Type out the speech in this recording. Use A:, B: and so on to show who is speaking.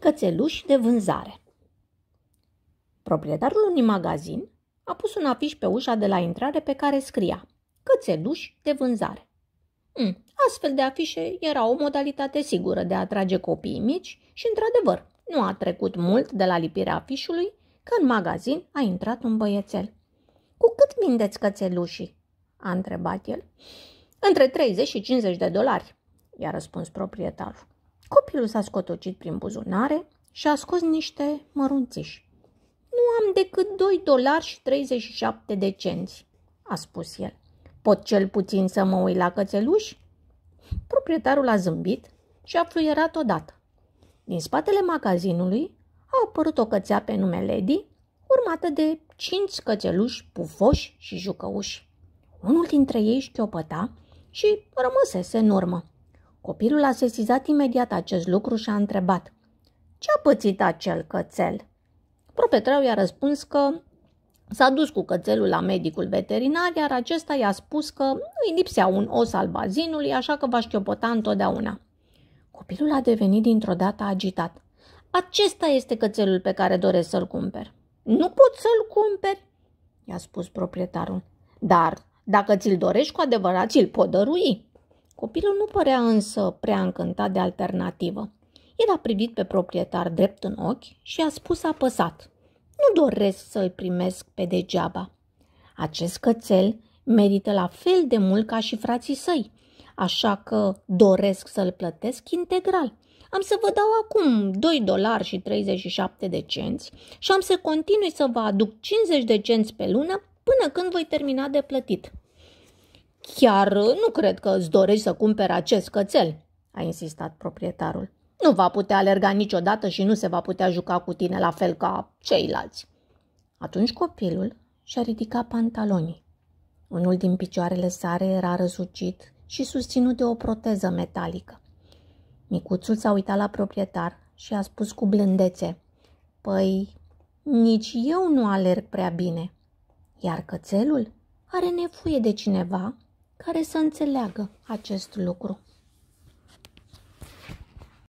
A: cățeluși de vânzare. Proprietarul unui magazin a pus un afiș pe ușa de la intrare pe care scria cățeluși de vânzare. Mm, astfel de afișe era o modalitate sigură de a atrage copiii mici și, într-adevăr, nu a trecut mult de la lipirea afișului că în magazin a intrat un băiețel. Cu cât vindeți cățelușii? a întrebat el. Între 30 și 50 de dolari, i-a răspuns proprietarul. Copilul s-a scotocit prin buzunare și a scos niște mărunțiși. Nu am decât 2 dolari și 37 de cenți, a spus el. Pot cel puțin să mă uit la cățeluși? Proprietarul a zâmbit și a fluierat odată. Din spatele magazinului a apărut o cățea pe nume Lady, urmată de cinci cățeluși pufoși și jucăuși. Unul dintre ei șchiopăta și rămăsese în urmă. Copilul a sesizat imediat acest lucru și a întrebat. Ce a pățit acel cățel? Propetreau i-a răspuns că s-a dus cu cățelul la medicul veterinar, iar acesta i-a spus că îi lipsea un os al bazinului, așa că va șchiopăta întotdeauna. Copilul a devenit dintr-o dată agitat. Acesta este cățelul pe care doresc să-l cumper. Nu pot să-l cumperi, i-a spus proprietarul. Dar dacă ți-l dorești cu adevărat, ți-l pot dărui. Copilul nu părea însă prea încântat de alternativă. El a privit pe proprietar drept în ochi și a spus apăsat. Nu doresc să-l primesc pe degeaba. Acest cățel merită la fel de mult ca și frații săi, așa că doresc să-l plătesc integral. Am să vă dau acum 2 dolari și 37 de cenți și am să continui să vă aduc 50 de cenți pe lună până când voi termina de plătit. Chiar uh, nu cred că îți dorești să cumperi acest cățel, a insistat proprietarul. Nu va putea alerga niciodată și nu se va putea juca cu tine la fel ca ceilalți. Atunci copilul și-a ridicat pantalonii. Unul din picioarele sare era răsucit și susținut de o proteză metalică. Micuțul s-a uitat la proprietar și a spus cu blândețe, Păi, nici eu nu alerg prea bine, iar cățelul are nevoie de cineva care să înțeleagă acest lucru.